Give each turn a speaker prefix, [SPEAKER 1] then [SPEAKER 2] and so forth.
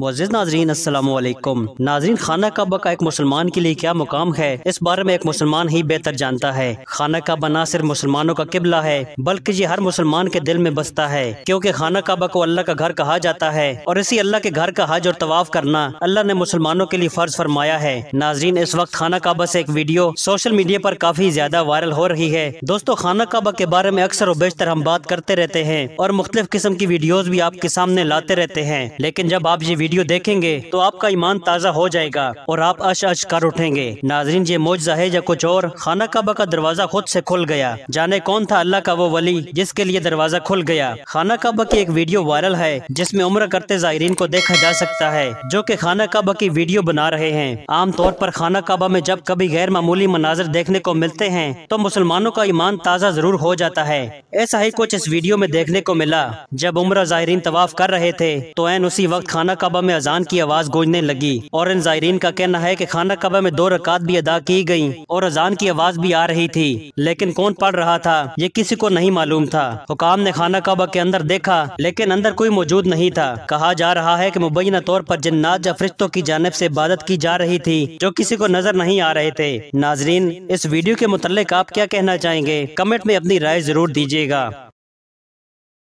[SPEAKER 1] मोजिज़ नाजरीन असलकुम नाजरीन खाना काबा का एक मुसलमान के लिए क्या मुकाम है इस बारे में एक मुसलमान ही बेहतर जानता है खाना काबा ना सिर्फ मुसलमानों का किबला है बल्कि ये हर मुसलमान के दिल में बसता है क्योंकि खाना काबा को अल्लाह का घर कहा जाता है और इसी अल्लाह के घर का हज और तवाफ करना अल्लाह ने मुसलमानों के लिए फर्ज फरमाया है नाजरीन इस वक्त खाना काबा ऐसी एक वीडियो सोशल मीडिया आरोप काफी ज्यादा वायरल हो रही है दोस्तों खाना काबा के बारे में अक्सर और बेशतर हम बात करते रहते हैं और मुख्तलिफ किस्म की वीडियोज भी आपके सामने लाते रहते हैं लेकिन जब आप ये वीडियो देखेंगे तो आपका ईमान ताज़ा हो जाएगा और आप अश अश कर उठेंगे नाजरीन ये मौजा है या कुछ और खाना काबा का दरवाज़ा खुद ऐसी खुल गया जाने कौन था अल्लाह का वो वली जिसके लिए दरवाज़ा खुल गया खाना काबा की एक वीडियो वायरल है जिसमे उम्र करते जायरीन को देखा जा सकता है जो की खाना काबा की वीडियो बना रहे हैं आमतौर पर खाना काबा में जब कभी गैर मामूली मनाजर देखने को मिलते हैं तो मुसलमानों का ईमान ताज़ा जरूर हो जाता है ऐसा ही कुछ इस वीडियो में देखने को मिला जब उम्र जायरीन तवाफ कर रहे थे तो एन उसी वक्त खाना काबा काबा में अजान की आवाज़ गूंजने लगी और इन जायरीन का कहना है कि खाना काबा में दो रकात भी अदा की गयी और अजान की आवाज़ भी आ रही थी लेकिन कौन पढ़ रहा था ये किसी को नहीं मालूम था हुकाम ने खाना काबा के अंदर देखा लेकिन अंदर कोई मौजूद नहीं था कहा जा रहा है की मुबैना तौर पर जन्नात या फरिश्तों की जानब ऐसी इबादत की जा रही थी जो किसी को नजर नहीं आ रहे थे नाजरीन इस वीडियो के मुतल आप क्या कहना चाहेंगे कमेंट में अपनी राय जरूर दीजिएगा